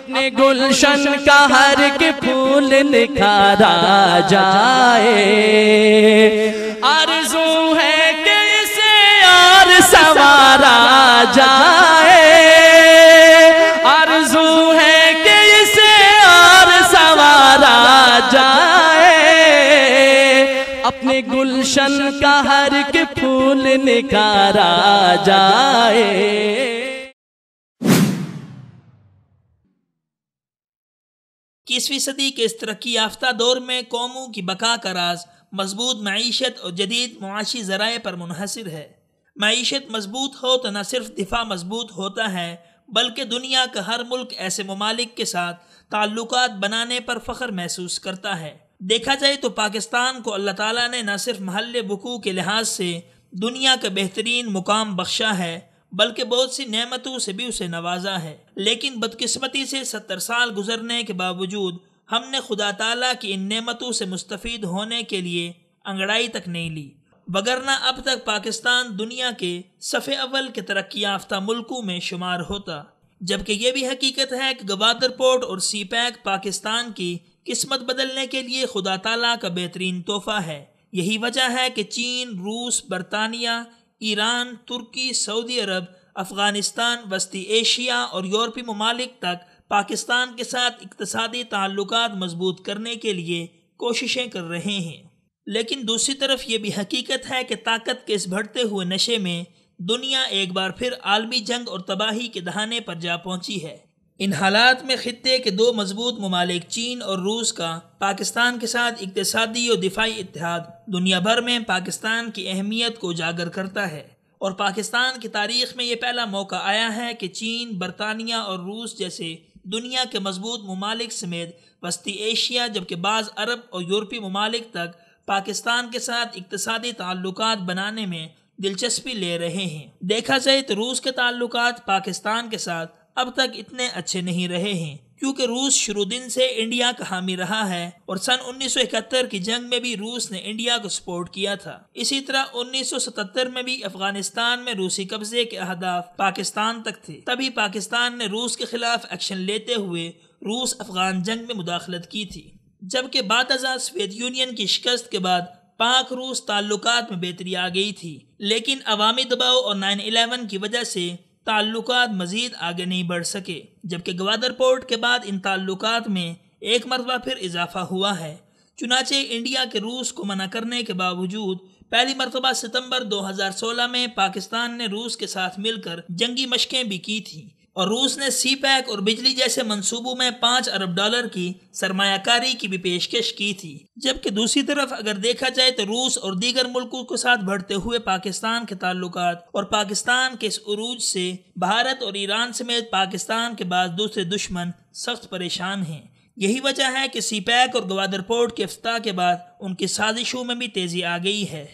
अपने गुलशन का हर के फूल निखारा जाए आरजू है कि इसे और जाए आरजू है कि इसे और जाए अपने गुलशन का हर के फूल निखारा जाए इक्कीसवीं सदी के इस तरक्की याफ्ता दौर में कौमों की बका का राज मजबूत मीशत और जदीद मुआशी ज़राए पर मुनहसर है मीशत मजबूत हो तो न सिर्फ दिफा मजबूत होता है बल्कि दुनिया का हर मुल्क ऐसे ममालिक के साथ ताल्लुक बनाने पर फ़ख्र महसूस करता है देखा जाए तो पाकिस्तान को अल्लाह ताली ने न सिर्फ महल बकू के लिहाज से दुनिया का बेहतरीन मुकाम बख्शा है बल्कि बहुत सी नेमतों से भी उसे नवाजा है लेकिन बदकस्मती से सत्तर साल गुजरने के बावजूद हमने खुदा तला की इन नेमतों से मुस्तफ़ होने के लिए अंगड़ाई तक नहीं ली वगरना अब तक पाकिस्तान दुनिया के सफ़े अव्वल के तरक्की याफ्ता मुल्कों में शुमार होता जबकि यह भी हकीकत है कि गवादर पोर्ट और सी पैक पाकिस्तान की किस्मत बदलने के लिए खुदा तला का बेहतरीन तोहफ़ा है यही वजह है कि चीन रूस बरतानिया ईरान तुर्की सऊदी अरब अफ़गानिस्तान वस्ती एशिया और यूरोपी ममालिक तक पाकिस्तान के साथ इकतसादी ताल्लुक मजबूत करने के लिए कोशिशें कर रहे हैं लेकिन दूसरी तरफ ये भी हकीकत है कि ताकत के इस बढ़ते हुए नशे में दुनिया एक बार फिर आलमी जंग और तबाही के दहाने पर जा पहुंची है इन हालात में ख़त्े के दो मजबूत ममालिक चीन और रूस का पाकिस्तान के साथ इकतदी और दिफाई इतिहाद दुनिया भर में पाकिस्तान की अहमियत को उजागर करता है और पाकिस्तान की तारीख में ये पहला मौका आया है कि चीन बरतानिया और रूस जैसे दुनिया के मजबूत ममालिक समेत वस्ती एशिया जबकि बाज़ अरब और यूरोपी ममालिक तक पाकिस्तान के साथ इकतसादी ताल्लुक बनाने में दिलचस्पी ले रहे हैं देखा जाए तो रूस के ताल्लुक पाकिस्तान के साथ अब तक इतने अच्छे नहीं रहे हैं क्योंकि रूस शुरू दिन से इंडिया का हामी रहा है और सन 1971 की जंग में भी रूस ने इंडिया को सपोर्ट किया था इसी तरह 1977 में भी अफगानिस्तान में रूसी कब्जे के अहदाफ पाकिस्तान तक थे तभी पाकिस्तान ने रूस के खिलाफ एक्शन लेते हुए रूस अफगान जंग में मुदाखलत की थी जबकि बातजा सोवियत यूनियन की शिकस्त के बाद पाक रूस ताल्लुकात में बेहतरी आ गई थी लेकिन अवामी दबाव और 9/11 की वजह से ताल्लुक मज़ीद आगे नहीं बढ़ सके जबकि गवादर पोर्ट के बाद इन ताल्लुक में एक मरतबा फिर इजाफा हुआ है चुनाचे इंडिया के रूस को मना करने के बावजूद पहली मरतबा सितम्बर दो हज़ार सोलह में पाकिस्तान ने रूस के साथ मिलकर जंगी मशकें भी की थीं और रूस ने सी पैक और बिजली जैसे मंसूबों में पाँच अरब डॉलर की सरमाकारी की भी पेशकश की थी जबकि दूसरी तरफ अगर देखा जाए तो रूस और दीगर मुल्कों के साथ बढ़ते हुए पाकिस्तान के ताल्लुक और पाकिस्तान के इस से भारत और ईरान समेत पाकिस्तान के बाद दूसरे दुश्मन सख्त परेशान हैं यही वजह है कि सी पैक और गवादरपोर्ट पोर्ट के अफ्ताह के बाद उनकी साजिशों में भी तेज़ी आ गई है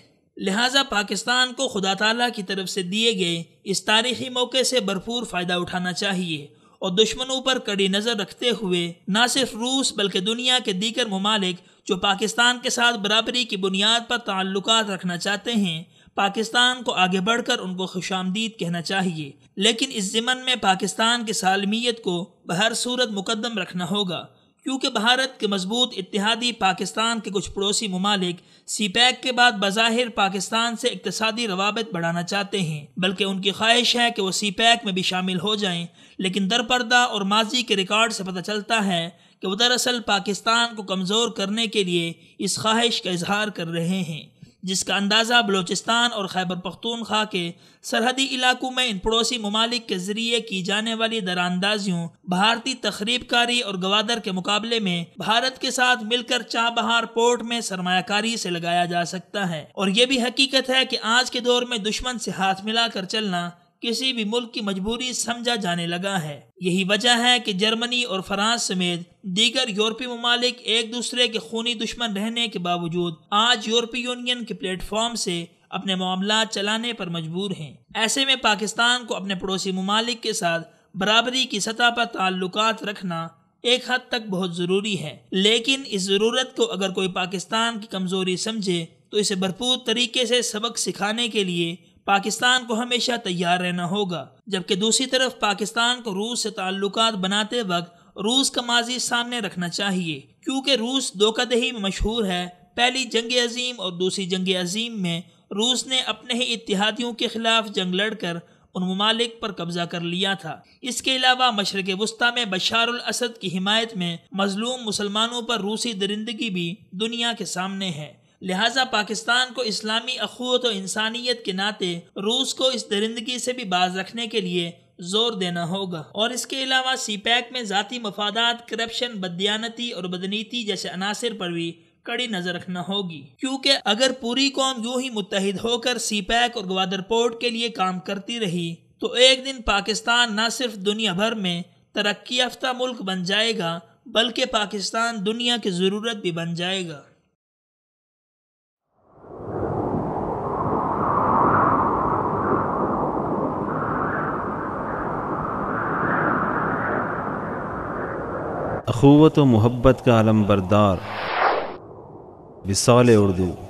लिहाजा पाकिस्तान को खुदा तला की तरफ से दिए गए इस तारीखी मौके से भरपूर फ़ायदा उठाना चाहिए और दुश्मनों पर कड़ी नज़र रखते हुए न सिर्फ रूस बल्कि दुनिया के दीगर ममालिक जो पाकिस्तान के साथ बराबरी की बुनियाद पर ताल्लुक रखना चाहते हैं पाकिस्तान को आगे बढ़कर उनको खुश आमदीद कहना चाहिए लेकिन इस ज़मन में पाकिस्तान की सालमियत को बहर सूरत मुकदम रखना होगा क्योंकि भारत के मजबूत इतिहादी पाकिस्तान के कुछ पड़ोसी ममालिक सी पैक के बाद बज़ाहिर पाकिस्तान से इकतसादी रवाबत बढ़ाना चाहते हैं बल्कि उनकी ख्वाहिश है कि वह सी पैक में भी शामिल हो जाए लेकिन दरपर्दा और माजी के रिकॉर्ड से पता चलता है कि वह दरअसल पाकिस्तान को कमज़ोर करने के लिए इस ख्वाहिश का इजहार कर रहे हैं जिसका अंदाज़ा बलूचिस्तान और खैबर पख्तूनख्वा के सरहदी इलाकों में इन पड़ोसी ममालिक के ज़रिए की जाने वाली दरानंदाजियों भारतीय तखरीबकारी और गवादर के मुकाबले में भारत के साथ मिलकर चाबहार पोर्ट में सरमाकारी से लगाया जा सकता है और ये भी हकीकत है कि आज के दौर में दुश्मन से हाथ मिलाकर चलना किसी भी मुल्क की मजबूरी समझा जाने लगा है यही वजह है कि जर्मनी और फ्रांस समेत दीगर यूरोपीय ममालिक एक दूसरे के खूनी दुश्मन रहने के बावजूद आज यूरोपीय यूनियन के प्लेटफॉर्म से अपने मामला चलाने पर मजबूर हैं ऐसे में पाकिस्तान को अपने पड़ोसी ममालिक के साथ बराबरी की सतह पर ताल्लुक रखना एक हद तक बहुत ज़रूरी है लेकिन इस ज़रूरत को अगर कोई पाकिस्तान की कमज़ोरी समझे तो इसे भरपूर तरीके से सबक सिखाने के लिए पाकिस्तान को हमेशा तैयार रहना होगा जबकि दूसरी तरफ पाकिस्तान को रूस से ताल्लुक बनाते वक्त रूस का माजी सामने रखना चाहिए क्योंकि रूस धोखादही में मशहूर है पहली जंग अजीम और दूसरी जंग अजीम में रूस ने अपने ही इतिहादियों के खिलाफ जंग लड़कर उन ममालिक पर कब्जा कर लिया था इसके अलावा मशरक वस्ती में बशार असद की हिमायत में मजलूम मुसलमानों पर रूसी दरिंदगी भी दुनिया के सामने है लिहाजा पाकिस्तान को इस्लामी अखूत और इंसानियत के नाते रूस को इस दरिंदगी से भी बाज रखने के लिए जोर देना होगा और इसके अलावा सी पैक में ज़ाती मफादात करप्शन बदयानती और बदनीति जैसे अनासर पर भी कड़ी नज़र रखना होगी क्योंकि अगर पूरी कौम यूं ही मुतहद होकर सी पैक और ग्वादर पोर्ट के लिए काम करती रही तो एक दिन पाकिस्तान न सिर्फ दुनिया भर में तरक्की याफ्ता मुल्क बन जाएगा बल्कि पाकिस्तान दुनिया की ज़रूरत भी बन जाएगा अखोवत व मोहब्बत का आलम बरदार विसाल उर्दू